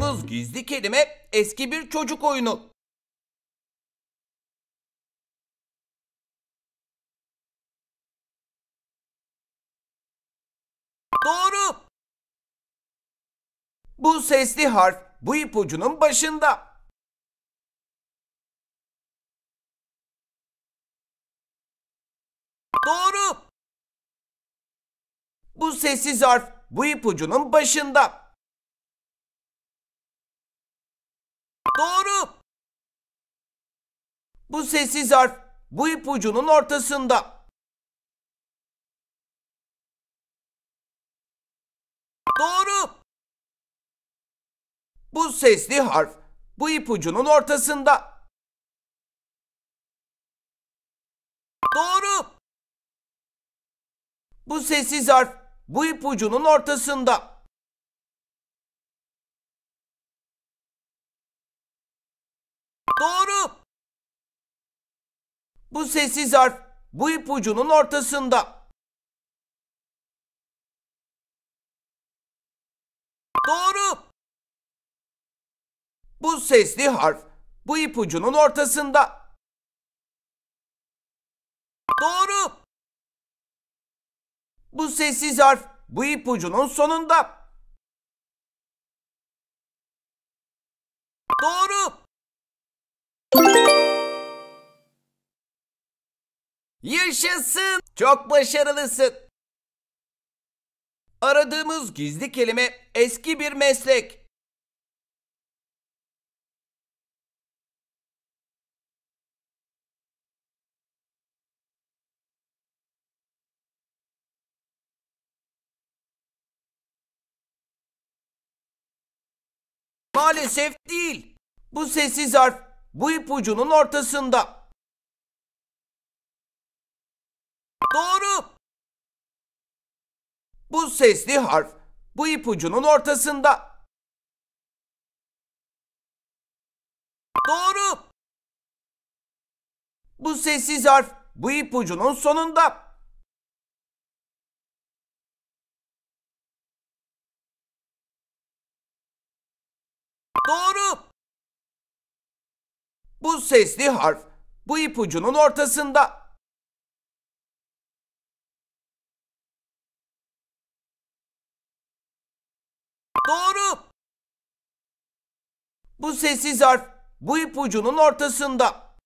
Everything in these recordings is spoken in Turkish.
oynadığımız gizli kelime eski bir çocuk oyunu. Doğru. Bu sesli harf bu ipucunun başında. Doğru. Bu sessiz harf bu ipucunun başında. Doğru. Bu sessiz harf bu ipucunun ortasında. Doğru. Bu sesli harf bu ipucunun ortasında. Doğru. Bu sessiz harf bu ipucunun ortasında. Bu sessiz harf bu ipucunun ortasında. Doğru. Bu sesli harf bu ipucunun ortasında. Doğru. Bu sessiz harf bu ipucunun sonunda. Doğru. Yaşasın! Çok başarılısın. Aradığımız gizli kelime eski bir meslek. Maalesef değil. Bu sessiz harf bu ipucunun ortasında. Doğru. Bu sesli harf bu ipucunun ortasında. Doğru. Bu sessiz harf bu ipucunun sonunda. Doğru. Bu sesli harf bu ipucunun ortasında. Bu sessiz harf bu ipucunun ortasında.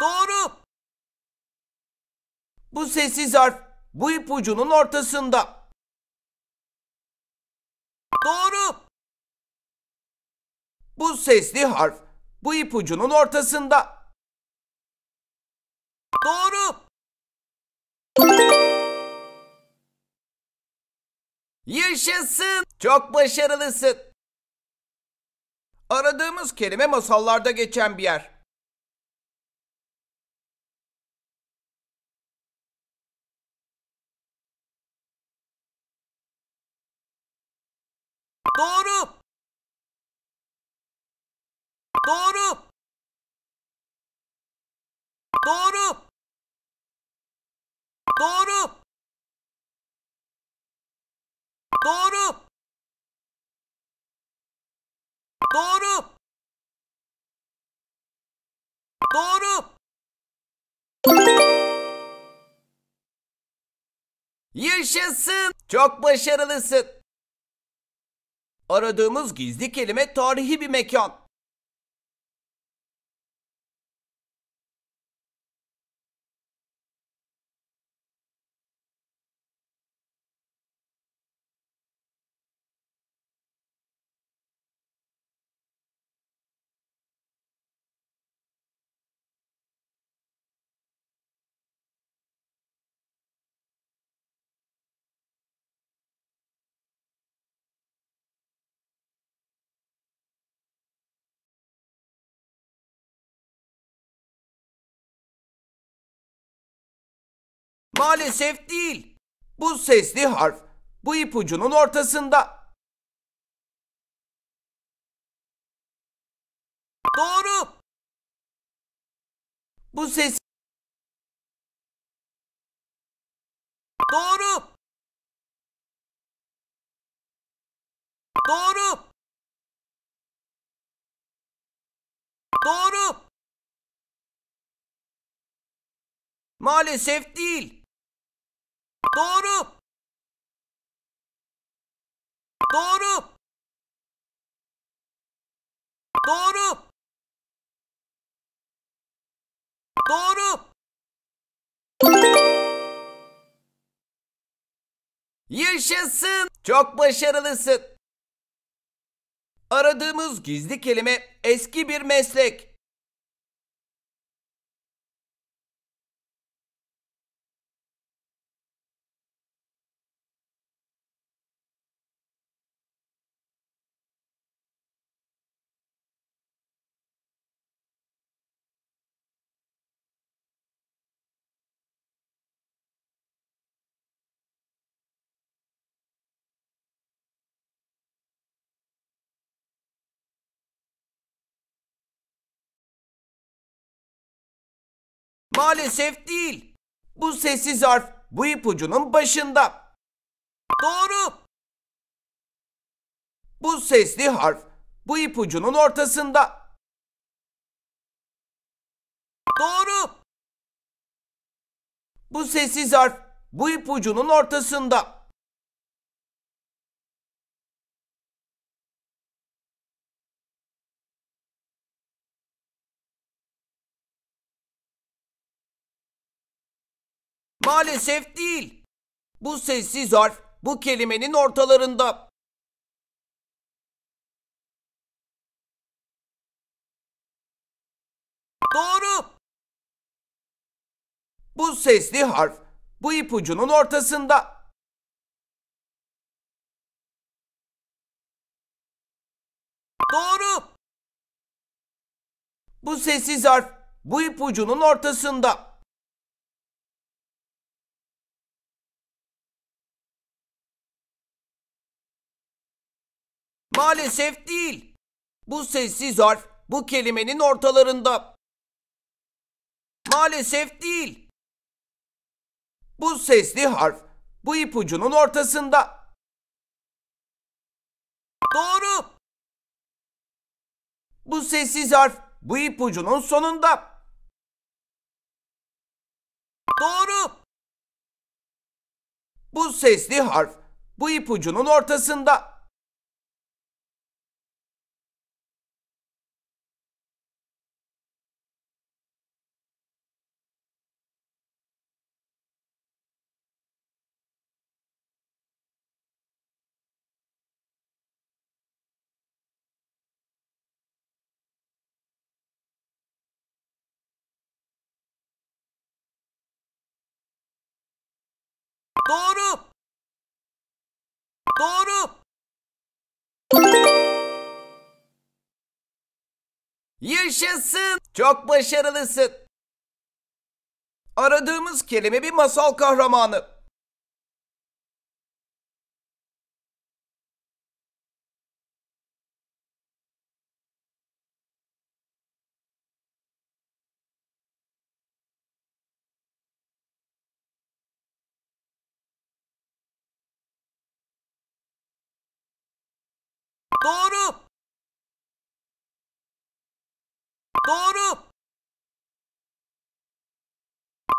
Doğru. Bu sessiz harf bu ipucunun ortasında. Doğru. Bu sesli harf bu ipucunun ortasında. Doğru. Yaşasın. Çok başarılısın. Aradığımız kelime masallarda geçen bir yer. Doğru. Doğru. Doğru. Doğru. Doğru. Doğru. Doğru. Yaşasın. Çok başarılısın. Aradığımız gizli kelime tarihi bir mekan. Maalesef değil. Bu sesli harf bu ipucunun ortasında. Doğru. Bu ses Doğru. Doğru. Doğru. Maalesef değil. Doğru. Doğru. Doğru. Yaşasın. Çok başarılısın. Aradığımız gizli kelime eski bir meslek. Maalesef değil. Bu sessiz harf bu ipucunun başında. Doğru. Bu sesli harf bu ipucunun ortasında. Doğru. Bu sessiz harf bu ipucunun ortasında. Maalesef değil. Bu sessiz harf bu kelimenin ortalarında. Doğru. Bu sesli harf bu ipucunun ortasında. Doğru. Bu sessiz harf bu ipucunun ortasında. Maalesef değil. Bu sessiz harf bu kelimenin ortalarında. Maalesef değil. Bu sesli harf bu ipucunun ortasında. Doğru. Bu sessiz harf bu ipucunun sonunda. Doğru. Bu sesli harf bu ipucunun ortasında. Doğru. Doğru. Yaşasın. Çok başarılısın. Aradığımız kelime bir masal kahramanı. ドルドル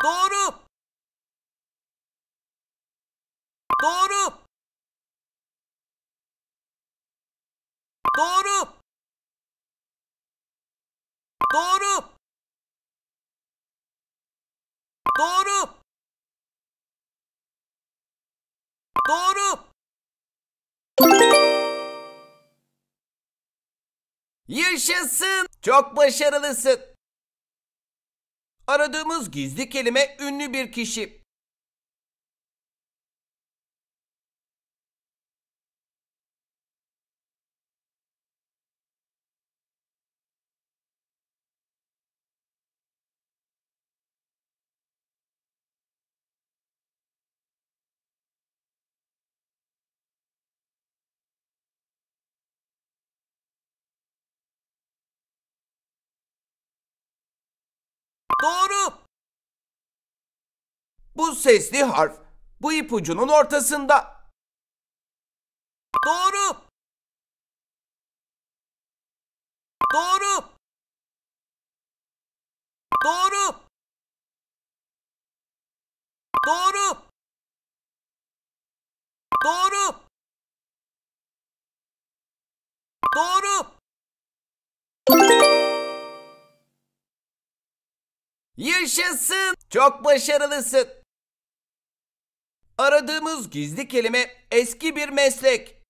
ドルドルドルドルドルドル Yaşasın! Çok başarılısın. Aradığımız gizli kelime ünlü bir kişi. Doğru. Bu sesli harf bu ipucunun ortasında. Doğru. Doğru. Doğru. Doğru. Doğru. Doğru. Yaşasın! Çok başarılısın. Aradığımız gizli kelime eski bir meslek.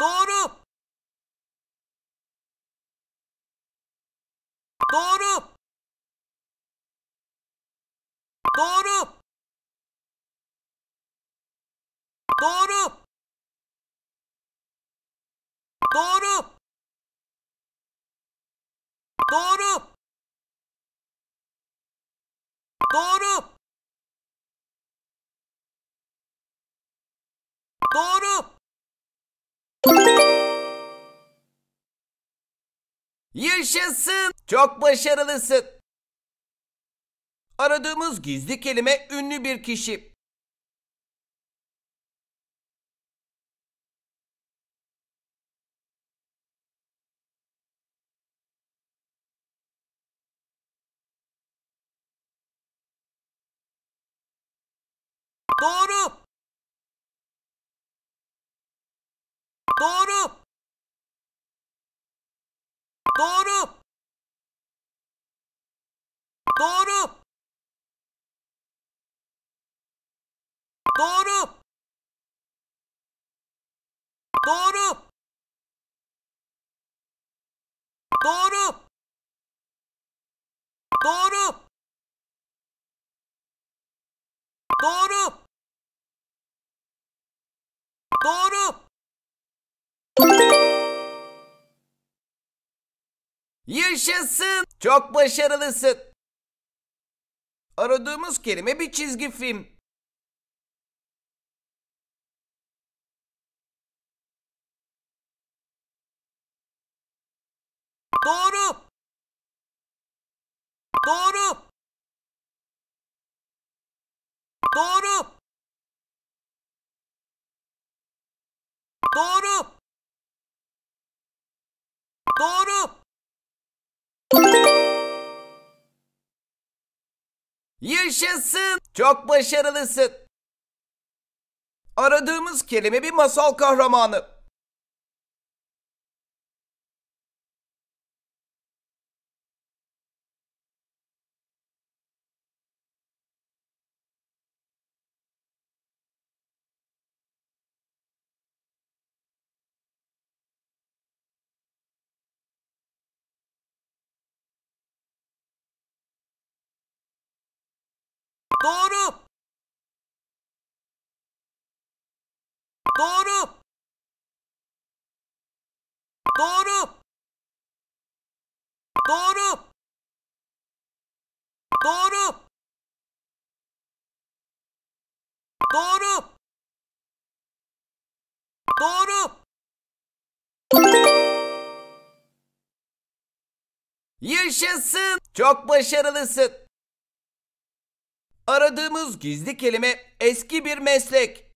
Doğru. Doğru. Doğru. Doğru. Doğru. Doğru. Yaşasın. Çok başarılısın. Aradığımız gizli kelime ünlü bir kişi. Doğru. Doğru. Doğru. Doğru. Doğru. Doğru. Doğru. Doğru. Doğru. Yaşasın. Çok başarılısın. Aradığımız kelime bir çizgi film. Doğru. Doğru. Doğru. Yaşasın. Çok başarılısın. Aradığımız kelime bir masal kahramanı. Doğru. Doğru. Doğru. Doğru. Doğru. Doğru. Doğru. Yaşasın. Çok başarılısın. Aradığımız gizli kelime eski bir meslek.